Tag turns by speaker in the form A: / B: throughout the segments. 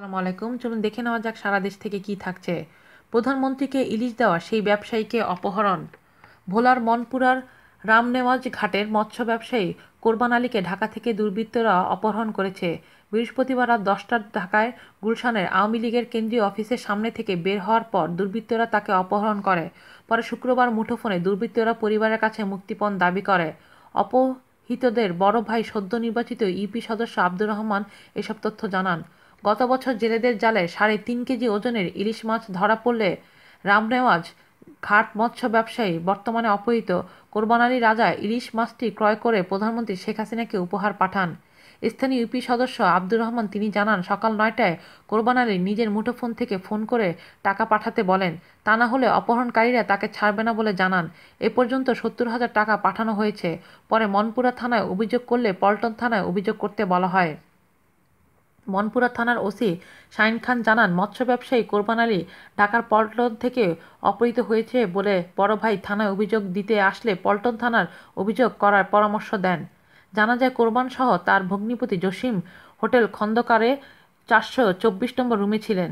A: সালাম আলাইকুম চলুন দেখে নেওয়া যাক সারা দেশ থেকে কি থাকছে প্রধানমন্ত্রীকে ইলিশ দেওয়া সেই ব্যবসায়ীকে অপহরণ ভোলার মনপুরার রামনেওয়াজ ঘাটের মৎস্য ব্যবসায়ী কোরবান আলীকে ঢাকা থেকে দুর্বৃত্তরা অপহরণ করেছে বৃহস্পতিবার রাত দশটার ঢাকায় গুলশানের আওয়ামী লীগের কেন্দ্রীয় অফিসের সামনে থেকে বের হওয়ার পর দুর্বৃত্তরা তাকে অপহরণ করে পরে শুক্রবার মুঠোফোনে দুর্বৃত্তরা পরিবারের কাছে মুক্তিপণ দাবি করে অপহৃতদের বড় ভাই সদ্য নির্বাচিত ইউপি সদস্য আব্দুর রহমান এসব তথ্য জানান গত বছর জেলেদের জালে সাড়ে তিন কেজি ওজনের ইলিশ মাছ ধরা পড়লে রামনেওয়াজ ঘাট মৎস্য ব্যবসায়ী বর্তমানে অপহৃত কোরবানালী রাজা ইলিশ মাছটি ক্রয় করে প্রধানমন্ত্রী শেখ হাসিনাকে উপহার পাঠান স্থানীয় ইউপি সদস্য আব্দুর রহমান তিনি জানান সকাল নয়টায় কোরবান আলী নিজের মুঠোফোন থেকে ফোন করে টাকা পাঠাতে বলেন তা না হলে অপহরণকারীরা তাকে ছাড়বে না বলে জানান এ পর্যন্ত সত্তর হাজার টাকা পাঠানো হয়েছে পরে মনপুরা থানায় অভিযোগ করলে পল্টন থানায় অভিযোগ করতে বলা হয় মনপুরা থানার ওসি শাইন খান জানান মৎস্য ব্যবসায়ী কোরবান আলী ঢাকার পল্টন থেকে অপহৃত হয়েছে বলে বড় ভাই থানায় অভিযোগ দিতে আসলে পল্টন থানার অভিযোগ করার পরামর্শ দেন জানা যায় কোরবান সহ তার ভগ্নিপতি জসিম হোটেল খন্দকারে চারশো চব্বিশ নম্বর রুমে ছিলেন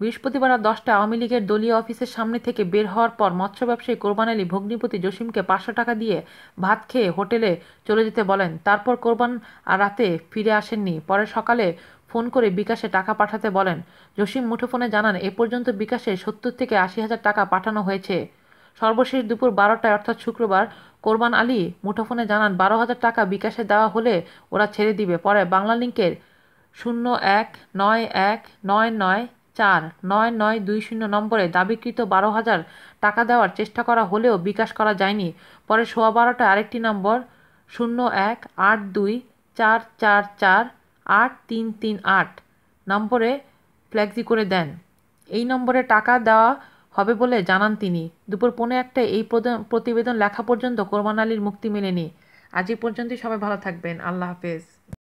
A: বৃহস্পতিবার দশটা আওয়ামী লীগের দলীয় অফিসের সামনে থেকে বের হওয়ার পর মৎস্য ব্যবসায়ী কোরবান আলী ভগ্নিপতি জসিমকে পাঁচশো টাকা দিয়ে ভাত খেয়ে হোটেলে চলে যেতে বলেন তারপর কোরবান রাতে ফিরে আসেননি পরে সকালে ফোন করে বিকাশে টাকা পাঠাতে বলেন জসিম মুঠোফোনে জানান এ পর্যন্ত বিকাশে সত্তর থেকে আশি হাজার টাকা পাঠানো হয়েছে সর্বশেষ দুপুর বারোটায় অর্থাৎ শুক্রবার কোরবান আলী মুঠোফোনে জানান বারো হাজার টাকা বিকাশে দেওয়া হলে ওরা ছেড়ে দিবে পরে বাংলালিংকের শূন্য এক নয় এক নয় নয় চার নয় নয় দুই শূন্য নম্বরে দাবিকৃত বারো হাজার টাকা দেওয়ার চেষ্টা করা হলেও বিকাশ করা যায়নি পরে সোয়া বারোটায় আরেকটি নম্বর শূন্য এক আট দুই চার চার চার আট তিন তিন আট নম্বরে ফ্ল্যাক্সি করে দেন এই নম্বরে টাকা দেওয়া হবে বলে জানান তিনি দুপুর পৌনে একটায় এই প্রতিবেদন লেখা পর্যন্ত কোরবান আলীর মুক্তি মেলেনি আজ পর্যন্তই সবাই ভালো থাকবেন আল্লাহ হাফেজ